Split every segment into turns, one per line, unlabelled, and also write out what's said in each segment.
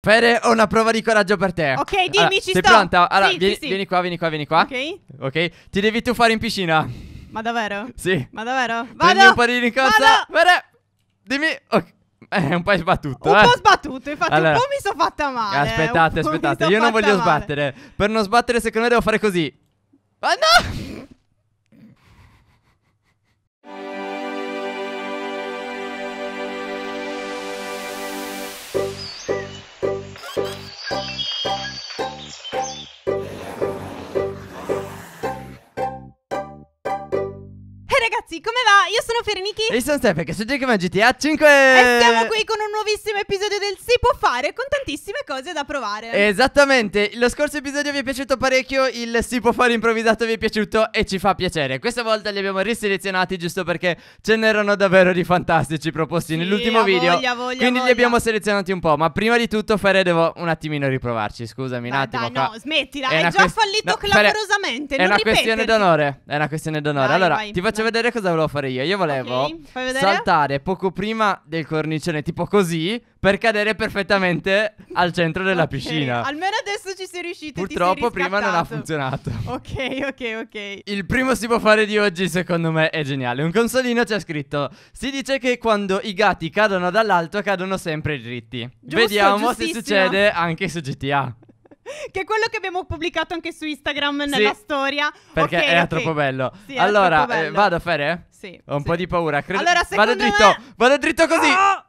Fede, ho una prova di coraggio per te. Ok, dimmi, allora, ci sei sto. Sei pronta? Allora, sì, vieni, sì, sì. vieni, qua, vieni qua, vieni qua. Ok. Ok, ti devi tu fare in piscina.
Ma davvero? Sì. Ma davvero? Vado. Prendi un po' di rincorsa. Fede, dimmi. Okay.
Eh, un po' sbattuto. Un eh. po'
sbattuto, infatti allora, eh, un po' mi sono fatta male. Aspettate, aspettate, io non
voglio male. sbattere. Per non sbattere, secondo me devo fare così.
Ma no! come va? Io sono Ferenichi E io sono
Steph, che sono con GTA 5 E siamo qui
con un nuovissimo episodio del Si può fare Con tantissime cose da provare
Esattamente, lo scorso episodio vi è piaciuto parecchio Il Si può fare improvvisato vi è piaciuto e ci fa piacere Questa volta li abbiamo riselezionati giusto perché ce n'erano davvero di fantastici proposti sì, nell'ultimo video voglia, voglia, Quindi voglia. li abbiamo selezionati un po' Ma prima di tutto Fere devo un attimino riprovarci, scusami Vai, un attimo dai, qua. no, smettila, è, è già que... fallito
no, clamorosamente È una ripeterti. questione d'onore,
è una questione d'onore Allora, vai, ti faccio vai. vedere cosa cosa volevo fare io? Io volevo Ok, saltare poco prima del cornicione, tipo così, per cadere perfettamente al centro della Ok, piscina.
Almeno adesso ci sei riuscito. e ti sei Purtroppo prima non ha
funzionato.
Ok, ok, ok.
Il primo si può fare di oggi, secondo me, è geniale. Un consolino c'è scritto: Si dice che quando i gatti cadono dall'alto, cadono sempre dritti. Giusto, Vediamo se succede anche su GTA.
che è quello che abbiamo pubblicato anche su Instagram nella sì, storia. Perché okay, era okay. troppo
bello. Sì, era allora, troppo eh, bello. Eh, vado a fare? Sì. Ho un sì. po' di paura. Credo... Allora, vado dritto, me... vado dritto così. Ah!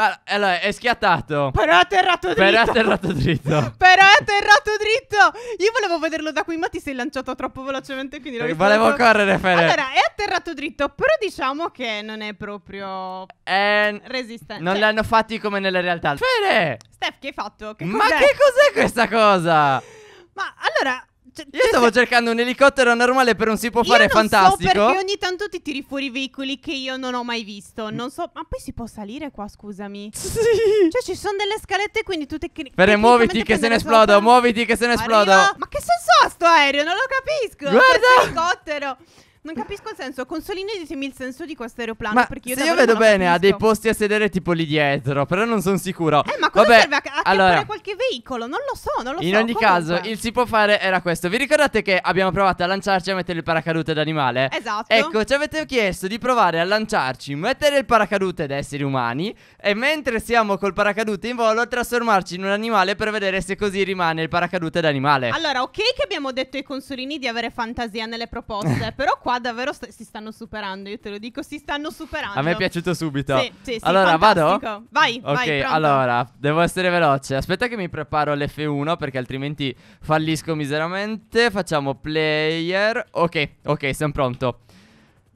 Ah, allora, è schiattato.
Però è atterrato dritto. Però è atterrato
dritto.
Però è atterrato dritto. Io volevo vederlo da qui, ma ti sei lanciato troppo velocemente. Quindi l'ho eh, Volevo correre, Fede. Allora, è atterrato dritto. Però diciamo che non è proprio eh, resistente. Non cioè.
l'hanno fatti come nella realtà. Fede!
Steph, che hai fatto? Che ma che cos'è
questa cosa?
Ma allora,
cioè, io stavo cercando un elicottero normale per un si può fare fantastico. So perché ogni
tanto ti tiri fuori veicoli che io non ho mai visto. Mm. Non so, ma poi si può salire qua, scusami. Sì. Cioè, ci sono delle scalette, quindi tutte che. Bene, muoviti che se ne esplodo,
muoviti che se ne esplodo. Ma
che senso ha sto aereo? Non lo capisco. Guarda! Questo elicottero. Non capisco il senso. Consolini, ditemi il senso di questo aeroplano. Ma perché io se io vedo bene, ha dei posti
a sedere tipo lì dietro. Però non sono sicuro. Eh,
ma cosa Vabbè, serve a, a allora, qualche veicolo? Non lo so, non lo in so. In ogni comunque. caso, il
si può fare era questo. Vi ricordate che abbiamo provato a lanciarci a mettere il paracadute d'animale?
Esatto. Ecco,
ci avete chiesto di provare a lanciarci, mettere il paracadute da esseri umani. E mentre siamo col paracadute in volo, trasformarci in un animale per vedere se così rimane il paracadute d'animale.
Allora, ok che abbiamo detto ai consolini di avere fantasia nelle proposte. però qua davvero st- si stanno superando, io te lo dico, si stanno superando. A me è piaciuto subito. Sì, sì, sì Allora, fantastico. vado? Vai, Ok, vai, allora,
devo essere veloce. Aspetta che mi preparo l'F1 perché altrimenti fallisco miseramente. Facciamo player. Ok, ok, siamo pronto.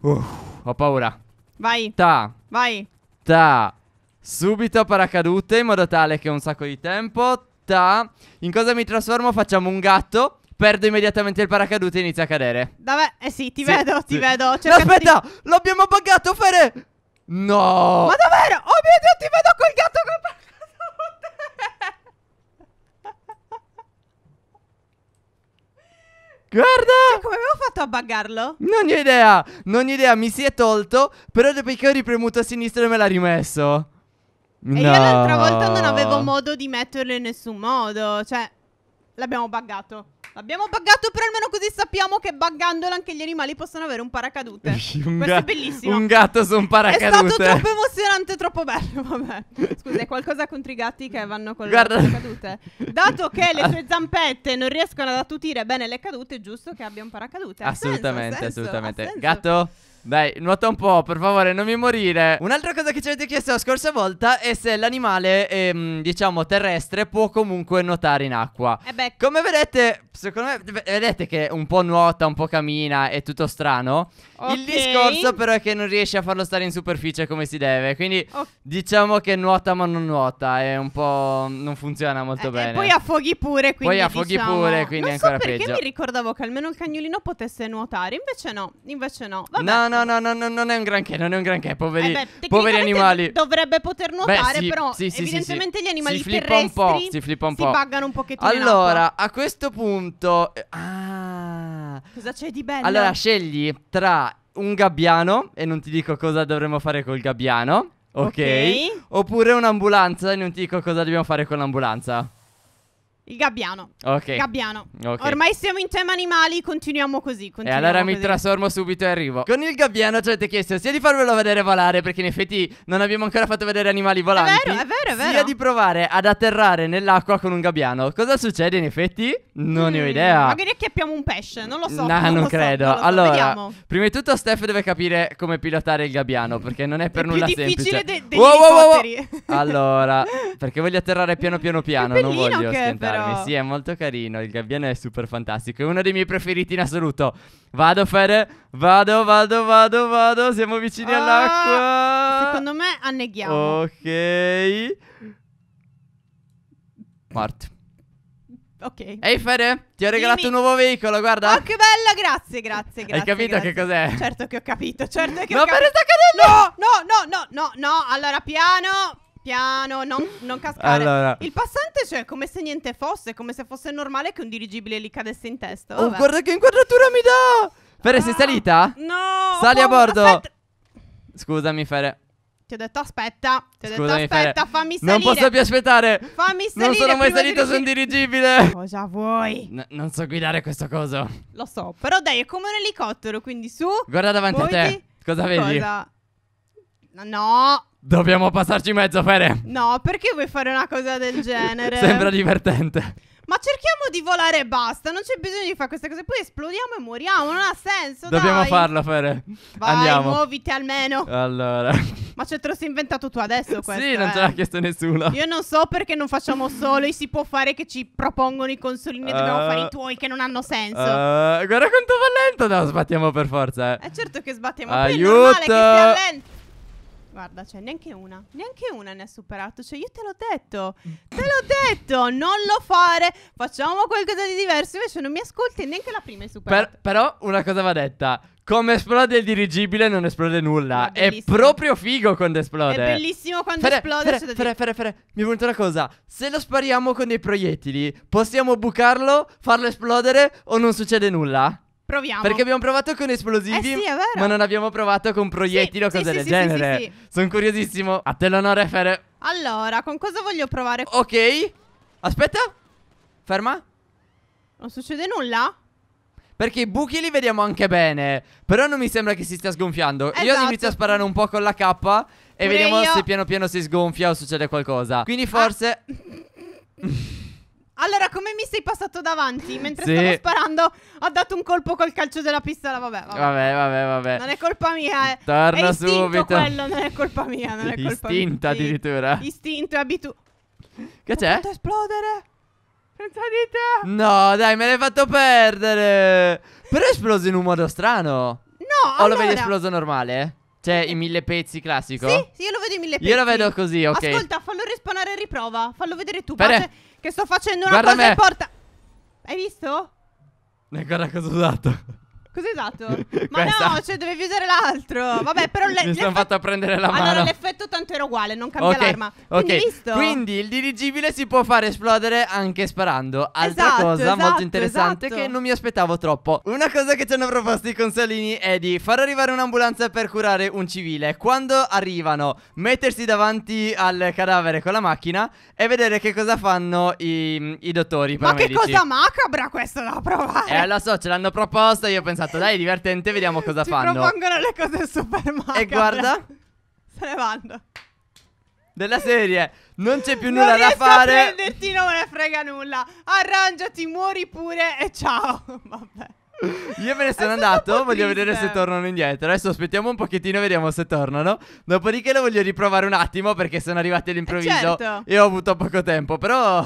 Uff, ho paura. Vai. Ta. Vai. Ta. Subito paracadute in modo tale che ho un sacco di tempo. Ta. In cosa mi trasformo? Facciamo un gatto. Perdo immediatamente il paracadute e inizia a cadere.
Vabbè, eh sì, ti sì, vedo, sì. ti vedo. Cercate cioè, aspetta, l'abbiamo buggato, Fere!
No! Ma
davvero? Oh mio Dio, ti vedo col gatto col paracadute! Guarda! Cioè, come avevo fatto a buggarlo? Non ho
idea, non ho idea, mi si è tolto, però dopo che ho ripremuto a sinistra me l'ha rimesso. No. E io l'altra volta non avevo
modo di metterlo in nessun modo, cioè l'abbiamo buggato. Abbiamo buggato, però almeno così sappiamo che buggandolo anche gli animali possono avere un paracadute. un Questo è bellissimo. Un gatto su un paracadute. È stato troppo emozionante, troppo bello. Vabbè. Scusa, è qualcosa contro i gatti che vanno con Guarda. le cadute. Dato che le sue zampette non riescono ad attutire bene le cadute, è giusto che abbia un paracadute. assolutamente, senso, assolutamente.
Senso. Gatto. Dai, nuota un po', per favore, non mi morire. Un'altra cosa che ci avete chiesto la scorsa volta è se l'animale, ehm, diciamo, terrestre può comunque nuotare in acqua. E eh beh. Come vedete, secondo me, vedete che un po' nuota, un po' cammina, è tutto strano. Okay. Il discorso però è che non riesce a farlo stare in superficie come si deve. Quindi okay. diciamo che nuota ma non nuota, è un po'... non funziona molto eh, bene. E poi affoghi
pure, quindi Poi affoghi diciamo... pure, quindi non è ancora so perché peggio. perché mi ricordavo che almeno il cagnolino potesse nuotare, invece no, invece no. Vabbè. No, no no,
no, no, no, non è un granché, non è un granché, poveri, eh beh, poveri animali.
Dovrebbe poter nuotare, beh, sì, però sì, sì, evidentemente gli animali si flippa un po', si flippa un po'. Si buggano un pochettino. Allora,
a questo punto eh, ah
Cosa c'è di bello? Allora,
scegli tra un gabbiano e non ti dico cosa dovremmo fare col gabbiano. Ok. okay. Oppure un'ambulanza e non ti dico cosa dobbiamo fare con l'ambulanza.
Il gabbiano.
Ok. Gabbiano.
Okay. Ormai siamo in tema animali, continuiamo così. Continuiamo e allora così. mi trasformo
subito e arrivo. Con il gabbiano ci avete chiesto sia di farvelo vedere volare, perché in effetti non abbiamo ancora fatto vedere animali volanti. È vero, è vero, è vero. Sia di provare ad atterrare nell'acqua con un gabbiano. Cosa succede in effetti? Non mm, ne ho mm, idea. Magari
acchiappiamo un pesce, non lo so. No, non, non credo. So, non so. Allora, Vediamo.
prima di tutto Steph deve capire come pilotare il gabbiano, perché non è per è nulla semplice. È difficile de- degli wow, wow,
wow.
Allora, perché voglio atterrare piano piano piano, non voglio schiantare. Però... Sì, è molto carino. Il gabbiano è super fantastico. È uno dei miei preferiti in assoluto. Vado, Fer. Vado, vado, vado, vado. Siamo vicini ah, all'acqua.
Secondo me anneghiamo.
Ok.
Morto. Ok. Ehi hey, Fede, ti ho regalato Dimmi. un nuovo veicolo, guarda. Oh, che bello, grazie, grazie, grazie. Hai capito grazie. che cos'è? Certo che ho capito, certo che no, ho capito. No, Fede sta cadendo! No, no, no, no, no, no, allora piano piano, non, non cascare. Allora. Il passante, cioè, come se niente fosse, come se fosse normale che un dirigibile gli cadesse in testa. Oh, Vabbè. Oh, guarda
che inquadratura mi dà! Fere, ah, sei salita?
No! Sali a bordo!
Aspetta. Scusami, Fere.
Ti ho detto aspetta, ti ho Scusami, detto aspetta, Fere. fammi salire. Non posso più aspettare. Fammi salire. Non sono mai salito su un dirigibile. Cosa vuoi?
N non so guidare questo coso.
Lo so, però dai, è come un elicottero, quindi su. Guarda davanti a te. Cosa vedi? Cosa? no.
Dobbiamo passarci in mezzo, Fere.
No, perché vuoi fare una cosa del genere? Sembra
divertente.
Ma cerchiamo di volare e basta. Non c'è bisogno di fare queste cose. Poi esplodiamo e moriamo. Non ha senso. Dobbiamo dai. farla, Fere. Vai, Andiamo. muoviti almeno.
Allora.
Ma cioè, te lo sei inventato tu adesso questo? Sì, non eh. ce l'ha eh?
chiesto nessuno.
Io non so perché non facciamo solo. si può fare che ci propongono i consolini. Uh, dobbiamo fare i eh, tuoi che non hanno senso.
Uh, guarda quanto va lento. No, sbattiamo per forza. Eh. È certo che sbattiamo. Aiuto. Poi è normale che
sia lento. Guarda, cioè, neanche una. Neanche una ne ha superato. Cioè, io te l'ho detto. Mm. Te l'ho detto. Non lo fare. Facciamo qualcosa di diverso. Invece non mi ascolti e neanche la prima è superata.
Per, però una cosa va detta. Come esplode il dirigibile non esplode nulla. Ah, è, è proprio figo quando esplode. È
bellissimo quando fere, esplode. Fere, cioè fere, fere,
fere, Mi è venuta una cosa. Se lo spariamo con dei proiettili, possiamo bucarlo, farlo esplodere o non succede nulla?
Proviamo. Perché abbiamo
provato con esplosivi, eh sì, ma non abbiamo provato con proiettili o cose sì, del genere. Sono curiosissimo. A te l'onore, Fere.
Allora, con cosa voglio provare? Ok. Aspetta. Ferma. Non succede nulla?
Perché i buchi li vediamo anche bene. Però non mi sembra che si stia sgonfiando. Esatto. Io inizio a sparare un po' con la K. E Pure vediamo io. se piano piano si sgonfia o succede qualcosa. Quindi ah. forse.
Ah. Allora, come mi sei passato davanti mentre sì. stavo sparando, ho dato un colpo col calcio della pistola. Vabbè, vabbè, vabbè. vabbè, Non è colpa mia. Eh. Torna è subito. quello, non è colpa mia. Non è colpa Istinta mia. addirittura. Sì. Istinto e abitudine. Che c'è? Ho esplodere. Senza di te.
No, dai, me l'hai fatto perdere. Però è esploso in un modo strano.
No, O allora... lo vedi esploso
normale? Cioè, eh, i mille pezzi classico? Sì, sì, io
lo vedo i mille pezzi. Io lo vedo così, ok. Ascolta, fallo respawnare e riprova. Fallo vedere tu. Pare... Che sto facendo una Guarda cosa importante. Hai visto?
E guarda cosa ho dato.
Cos'è esatto? Ma Questa... no, cioè dovevi usare l'altro. Vabbè, però le, Mi sono
fatta prendere la mano. Allora
l'effetto tanto era uguale, non cambia okay. l'arma. Quindi okay. visto? Quindi il dirigibile
si può fare esplodere anche sparando. Altra esatto, cosa esatto, molto interessante esatto. che non mi aspettavo troppo. Una cosa che ci hanno proposto i consolini è di far arrivare un'ambulanza per curare un civile. Quando arrivano, mettersi davanti al cadavere con la macchina e vedere che cosa fanno i, i dottori. Ma che cosa
macabra questa da provare? Eh, lo so,
ce l'hanno proposta, io pensavo pensato, dai, divertente, vediamo cosa Ci fanno. propongono
le cose super macabre. E guarda. Se ne vanno.
Della serie, non c'è più nulla non da fare. Non
prenderti, non me ne frega nulla. Arrangiati, muori pure e ciao. Vabbè.
Io me ne sono andato, voglio vedere se tornano indietro. Adesso aspettiamo un pochettino, vediamo se tornano. Dopodiché lo voglio riprovare un attimo perché sono arrivati all'improvviso eh, certo. e ho avuto poco tempo, però...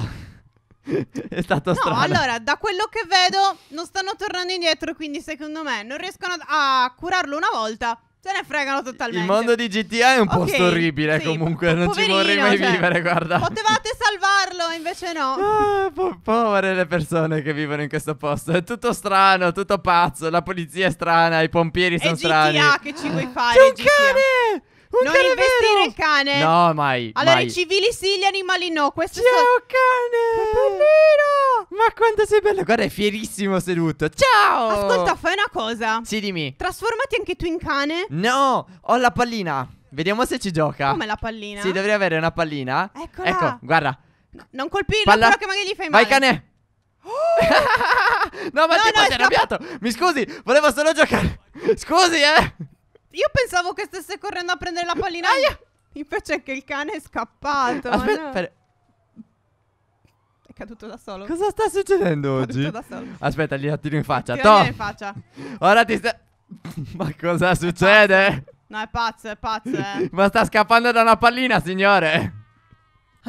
è stato strano. no, allora,
da quello che vedo, non stanno tornando indietro, quindi secondo me non riescono a curarlo una volta. Se ne fregano totalmente. Il mondo di GTA è un okay, posto orribile.
Sì, comunque, po- non ci vorrei mai cioè, vivere. Guarda,
potevate salvarlo, invece no. Ah, po-
povere le persone che vivono in questo posto. È tutto strano, tutto pazzo. La polizia è strana, i pompieri sono strani. GTA che
ci vuoi fare? C'è un GTA.
cane!
Un non cane investire vero. in cane. No, mai. Allora mai. i civili sì, gli animali no. Questo Ciao, so... cane. Ma, ma quanto sei bello. Guarda,
è fierissimo seduto. Ciao. Ascolta,
fai una cosa. Sì, dimmi. Trasformati anche tu in cane.
No, ho la pallina. Vediamo se ci gioca. Come
la pallina? Sì, dovrei
avere una pallina. Eccola. Ecco, guarda.
No, non colpirlo, Palla... però che magari gli fai male. Vai, cane. Oh! no, ma no, tipo, no, sei
arrabbiato. Mi scusi, volevo solo giocare. Scusi, eh.
Io pensavo che stesse correndo a prendere la pallina. Aia! Invece che il cane è scappato. Aspetta, no. per... È caduto da solo. Cosa sta succedendo oggi? è caduto da solo.
Aspetta, gli attiro in faccia. Toh! in faccia. Ora ti sta... Ma cosa succede?
No, è pazzo, è pazzo. Eh.
Ma sta scappando da una pallina, signore.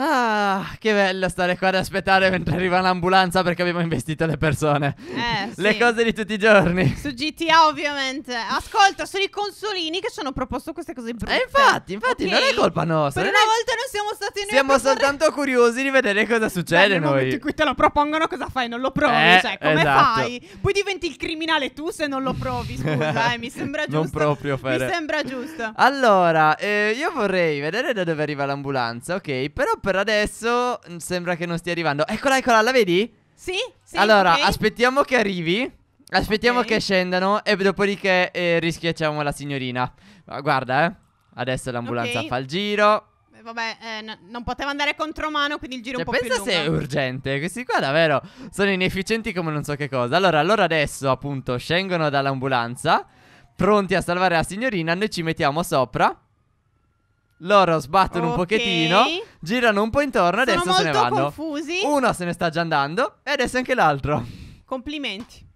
Ah, che
bello stare qua ad aspettare mentre arriva l'ambulanza perché abbiamo investito le persone. Eh, sì. Le cose di tutti i giorni.
Su GTA ovviamente. Ascolta, sono i consolini che ci hanno proposto queste cose brutte. eh, infatti, infatti, okay. non è colpa nostra. Per una è... volta non siamo stati noi. Siamo soltanto fare... curiosi di
vedere cosa succede Beh, nel noi. in
cui te lo propongono cosa fai? Non lo provi, eh, cioè, come esatto. fai? Poi diventi il criminale tu se non lo provi, scusa, eh, mi sembra giusto.
Non proprio, Fede. Mi
sembra giusto.
Allora, eh, io vorrei vedere da dove arriva l'ambulanza, ok? Però per per adesso mm, sembra che non stia arrivando. Eccola, eccola, la vedi?
Sì, sì. Allora, okay. aspettiamo
che arrivi. Aspettiamo okay. che scendano e dopodiché eh, rischiacciamo la signorina. Ma guarda, eh. Adesso l'ambulanza okay. fa il giro.
Eh, vabbè, eh, no, non poteva andare contro mano, quindi il giro cioè, un po' pensa più lungo. se è
urgente. Questi qua davvero sono inefficienti come non so che cosa. Allora, loro adesso appunto scendono dall'ambulanza, pronti a salvare la signorina, noi ci mettiamo sopra. Loro sbattono okay. un pochettino, girano un po' intorno e Sono adesso se ne vanno. confusi. Uno se ne sta già andando e adesso anche l'altro.
Complimenti.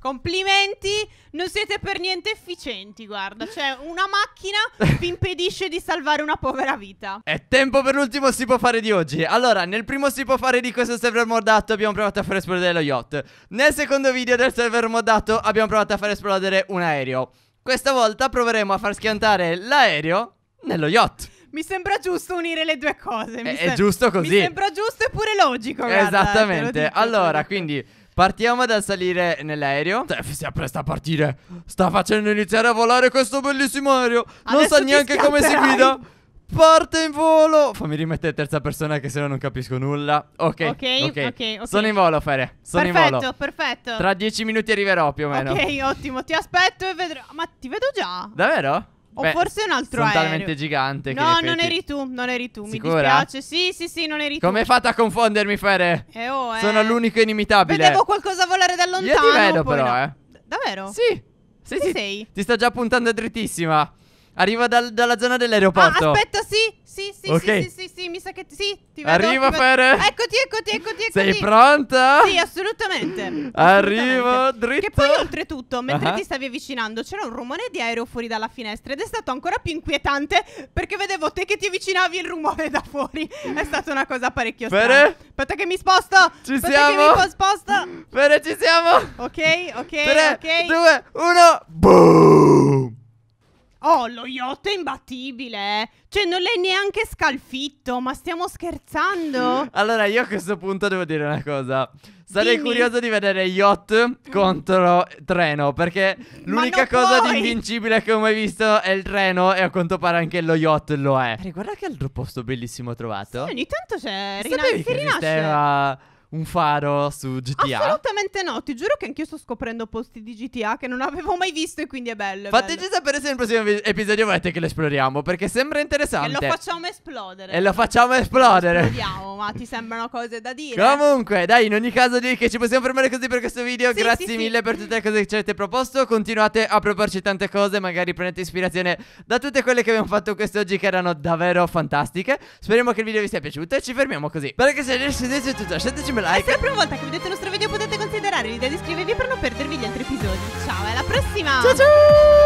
Complimenti, non siete per niente efficienti, guarda. Cioè, una macchina vi impedisce di salvare una povera vita.
È tempo per l'ultimo si può fare di oggi. Allora, nel primo si può fare di questo server moddato abbiamo provato a far esplodere lo yacht. Nel secondo video del server moddato abbiamo provato a far esplodere un aereo. Questa volta proveremo a far schiantare l'aereo nello yacht.
Mi sembra giusto unire le due cose. Mi È, sem- è, giusto così. Mi sembra giusto e pure logico. Guarda, Esattamente. Dico,
allora, quindi partiamo dal salire nell'aereo. Steph si appresta a partire. Sta facendo iniziare a volare questo bellissimo aereo. Non Adesso sa neanche come si guida. Parte in volo. Fammi rimettere terza persona che sennò non capisco nulla. Ok. Ok, ok. okay. Sono in volo, Fere. Sono perfetto, in volo. Perfetto, perfetto. Tra dieci minuti arriverò più o meno. Ok,
ottimo. Ti aspetto e vedrò. Ma ti vedo già.
Davvero? O Beh, forse un altro sono aereo. talmente gigante No, non eri
tu, non eri tu Sicura? Mi dispiace Sì, sì, sì, non eri tu Come
fate a confondermi, Fere? Eh, oh, eh. Sono l'unico inimitabile Vedevo
qualcosa volare da lontano Io ti vedo però, no. eh Davvero? Sì Sì, sì, sì.
Ti sta già puntando drittissima Arriva dal, dalla zona dell'aeroporto. Ah, aspetta,
sì, sì, sì, okay. sì, sì, sì, sì, mi sa che sì, ti vedo. Arriva ti Eccoti, eccoti, eccoti, eccoti. Sei pronta? Sì, assolutamente. Arrivo dritto. Che poi oltretutto, mentre uh ah. -huh. ti stavi avvicinando, c'era un rumore di aereo fuori dalla finestra ed è stato ancora più inquietante perché vedevo te che ti avvicinavi il rumore da fuori. È stata una cosa parecchio Fere? strana. Aspetta che mi sposto. Ci Aspetta siamo. Aspetta che mi sposto. Fere, ci siamo. Ok, ok, Tre, ok. due, uno. Boom! lo yacht è imbattibile. Eh. Cioè, non l'hai neanche scalfitto. Ma stiamo scherzando?
Allora, io a questo punto devo dire una cosa. Sarei Dimmi. curioso di vedere yacht contro treno. Perché l'unica cosa puoi. di invincibile che ho mai visto è il treno. E a quanto pare anche lo yacht lo è. Riguarda eh, che altro posto bellissimo ho trovato. Sì,
ogni tanto c'è. Rina- si rinasce. Esisteva
un faro su GTA?
Assolutamente no, ti giuro che anch'io sto scoprendo posti di GTA che non avevo mai visto e quindi è bello. È Fateci bello. sapere se nel prossimo
episodio volete che lo esploriamo, perché sembra interessante. E lo
facciamo esplodere.
E lo facciamo esplodere.
Vediamo, ma ti sembrano cose da dire. Comunque,
dai, in ogni caso direi che ci possiamo fermare così per questo video. Sì, Grazie sì, mille sì. per tutte le cose che ci avete proposto. Continuate a proporci tante cose, magari prendete ispirazione da tutte quelle che abbiamo fatto quest'oggi che erano davvero fantastiche. Speriamo che il video vi sia piaciuto
e ci fermiamo così. Perché se riuscite tutto, lasciateci un like. E la prima volta che vedete il nostro video potete considerare l'idea di iscrivervi per non perdervi gli altri episodi. Ciao, alla prossima! Ciao ciao!